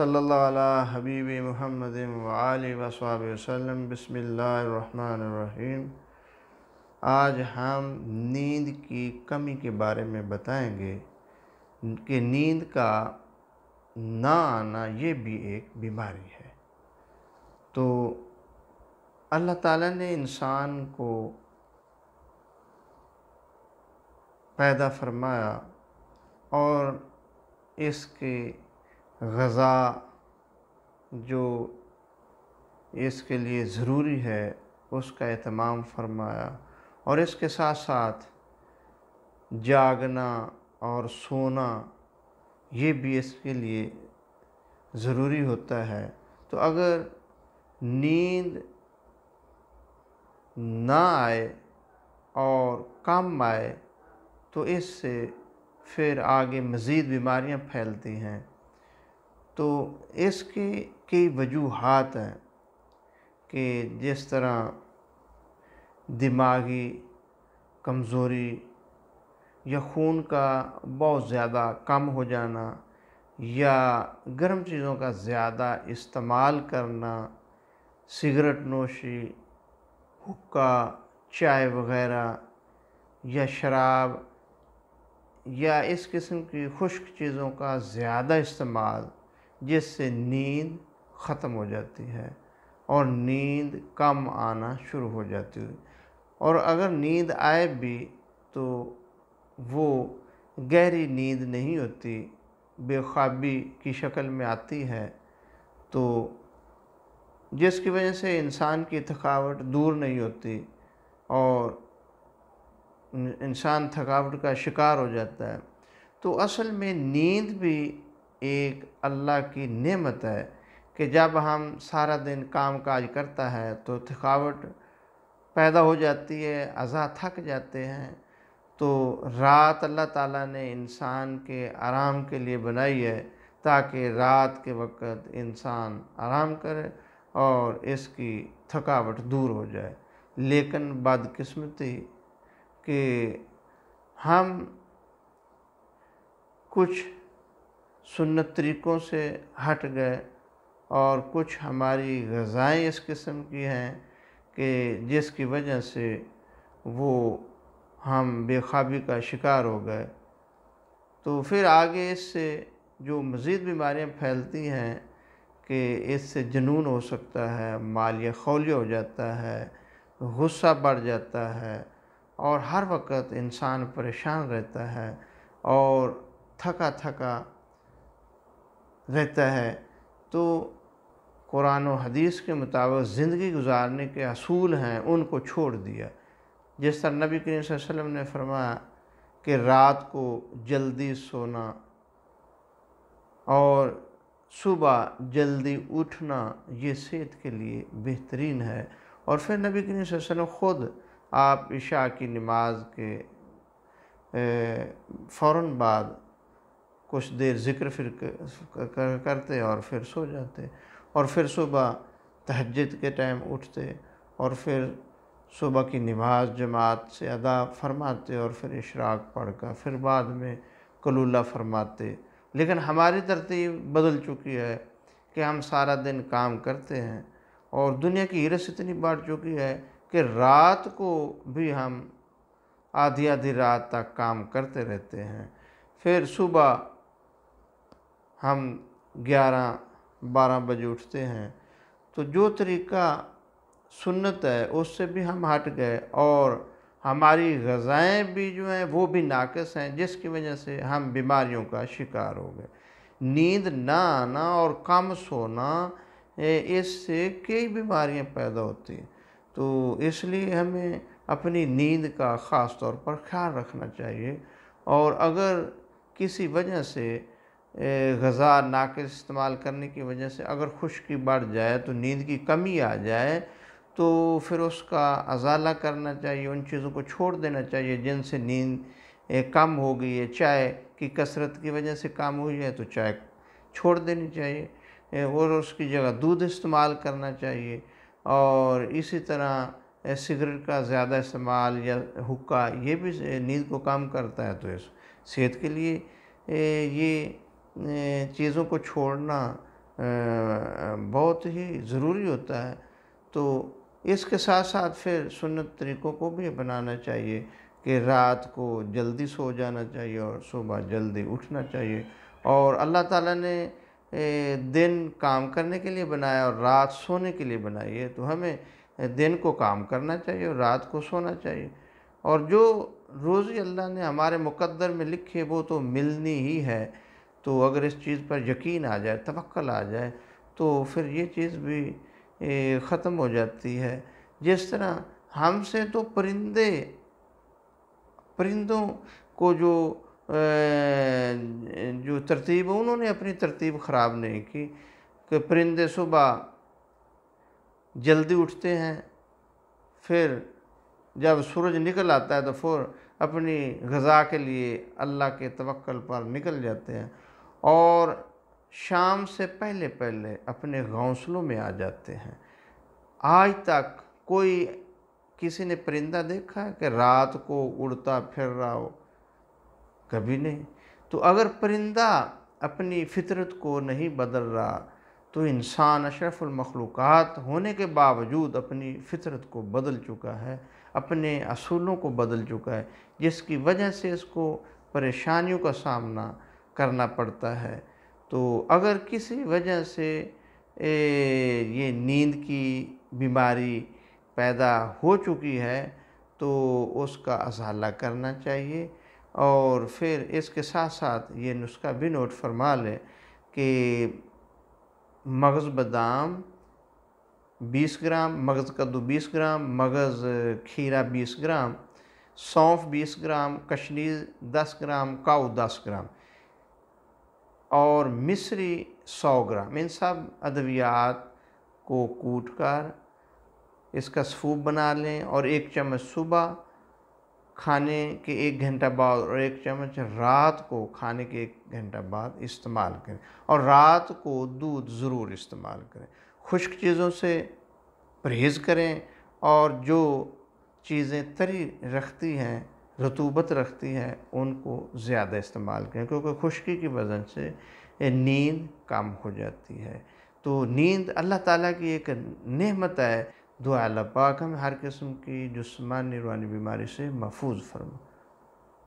सल्ला हबीब महमद वसाब वसम बसमीम आज हम नींद की कमी के बारे में बताएंगे कि नींद का ना आना ये भी एक बीमारी है तो अल्लाह ताला ने इंसान को पैदा फरमाया और इसके गज़ा जो इसके लिए ज़रूरी है उसका अहतमाम फरमाया और इसके साथ साथ जागना और सोना ये भी इसके लिए ज़रूरी होता है तो अगर नींद ना आए और कम आए तो इससे फिर आगे मज़ीद बीमारियां फैलती हैं तो इसकी कई वजूहत हैं कि जिस तरह दिमागी कमज़ोरी या खून का बहुत ज़्यादा कम हो जाना या गर्म चीज़ों का ज़्यादा इस्तेमाल करना सिगरेट नोशी हुक्का चाय वगैरह या शराब या इस किस्म की खुश्क चीज़ों का ज़्यादा इस्तेमाल जिससे नींद ख़त्म हो जाती है और नींद कम आना शुरू हो जाती है और अगर नींद आए भी तो वो गहरी नींद नहीं होती बेख्वाबी की शक्ल में आती है तो जिसकी वजह से इंसान की थकावट दूर नहीं होती और इंसान थकावट का शिकार हो जाता है तो असल में नींद भी एक अल्लाह की नेमत है कि जब हम सारा दिन काम काज करता है तो थकावट पैदा हो जाती है अज़ा थक जाते हैं तो रात अल्लाह ताला ने इंसान के आराम के लिए बनाई है ताकि रात के वक़्त इंसान आराम करे और इसकी थकावट दूर हो जाए लेकिन बदकस्मती कि हम कुछ सुन्नत तरीक़ों से हट गए और कुछ हमारी गज़ाएँ इस किस्म की हैं कि जिसकी वजह से वो हम बेखाबी का शिकार हो गए तो फिर आगे इससे जो मज़ीद बीमारियाँ फैलती हैं कि इससे जुनून हो सकता है मालिया खौलिया हो जाता है गुस्सा बढ़ जाता है और हर वक्त इंसान परेशान रहता है और थका थका रहता है तो कुरान और हदीस के मुताबिक ज़िंदगी गुजारने के असूल हैं उनको छोड़ दिया जिस तरह नबी करीम वसल्लम ने फरमाया कि रात को जल्दी सोना और सुबह जल्दी उठना ये सेहत के लिए बेहतरीन है और फिर नबी करीम वसल्लम ख़ुद आप इशा की नमाज के फ़ौर बाद कुछ देर ज़िक्र फिर करते और फिर सो जाते और फिर सुबह तहजद के टाइम उठते और फिर सुबह की नमाज जमात से अदा फरमाते और फिर इशराक पढ़ कर फिर बाद में कलूला फरमाते लेकिन हमारी तरतीब बदल चुकी है कि हम सारा दिन काम करते हैं और दुनिया की हिरस इतनी बढ़ चुकी है कि रात को भी हम आधी आधी रात तक काम करते रहते हैं फिर सुबह हम ग्यारह बारह बजे उठते हैं तो जो तरीका सुन्नत है उससे भी हम हट गए और हमारी गज़ाएँ भी जो हैं वो भी नाकस हैं जिसकी वजह से हम बीमारियों का शिकार हो गए नींद ना आना और कम सोना इससे कई बीमारियां पैदा होती हैं तो इसलिए हमें अपनी नींद का ख़ास तौर पर ख्याल रखना चाहिए और अगर किसी वजह से गज़ा नाकस इस्तेमाल करने की वजह से अगर खुश्की बढ़ जाए तो नींद की कमी आ जाए तो फिर उसका अजाला करना चाहिए उन चीज़ों को छोड़ देना चाहिए जिनसे नींद कम हो गई है चाय की कसरत की वजह से कम हुई है तो चाय छोड़ देनी चाहिए और उसकी जगह दूध इस्तेमाल करना चाहिए और इसी तरह सिगरेट का ज़्यादा इस्तेमाल या हुक्का ये भी नींद को कम करता है तो इस सेहत के लिए ये चीज़ों को छोड़ना बहुत ही ज़रूरी होता है तो इसके साथ साथ फिर सुन्नत तरीक़ों को भी अपनाना चाहिए कि रात को जल्दी सो जाना चाहिए और सुबह जल्दी उठना चाहिए और अल्लाह ताला ने दिन काम करने के लिए बनाया और रात सोने के लिए बनाई है तो हमें दिन को काम करना चाहिए और रात को सोना चाहिए और जो रोज़ी अल्लाह ने हमारे मुकद्दर में लिखे वो तो मिलनी ही है तो अगर इस चीज़ पर यकीन आ जाए तवक्ल आ जाए तो फिर ये चीज़ भी ख़त्म हो जाती है जिस तरह हमसे तो परिंदे परिंदों को जो जो तरतीब उन्होंने अपनी तरतीब ख़राब नहीं की कि परिंदे सुबह जल्दी उठते हैं फिर जब सूरज निकल आता है तो फिर अपनी गज़ा के लिए अल्लाह के तवक्ल पर निकल जाते हैं और शाम से पहले पहले अपने घोंसलों में आ जाते हैं आज तक कोई किसी ने परिंदा देखा है कि रात को उड़ता फिर रहा हो कभी नहीं तो अगर परिंदा अपनी फितरत को नहीं बदल रहा तो इंसान अशरफुलमखलूक़ात होने के बावजूद अपनी फितरत को बदल चुका है अपने असूलों को बदल चुका है जिसकी वजह से इसको परेशानियों का सामना करना पड़ता है तो अगर किसी वजह से ए, ये नींद की बीमारी पैदा हो चुकी है तो उसका अजाला करना चाहिए और फिर इसके साथ साथ ये नुस्खा भी नोट फरमा लें कि मगज़ बादाम 20 ग्राम मगज़ कद्दू 20 ग्राम मगज़ खीरा 20 ग्राम सौंफ 20 ग्राम कशनी 10 ग्राम काऊ 10 ग्राम और मिस्री सौ ग्राम इन सब अद्वियात को कूट कर इसका सूप बना लें और एक चम्मच सुबह खाने के एक घंटा बाद और एक चम्मच रात को खाने के एक घंटा बाद इस्तेमाल करें और रात को दूध ज़रूर इस्तेमाल करें खुश्क चीज़ों से परहेज़ करें और जो चीज़ें तरी रखती हैं रतूबत रखती है उनको ज़्यादा इस्तेमाल करें क्योंकि खुश्की की वजह से नींद कम हो जाती है तो नींद अल्लाह ताला की एक नहमत है दुआ अल्लाह पाक हम हर किस्म की जस्मानी रूहानी बीमारी से महफूज फरमा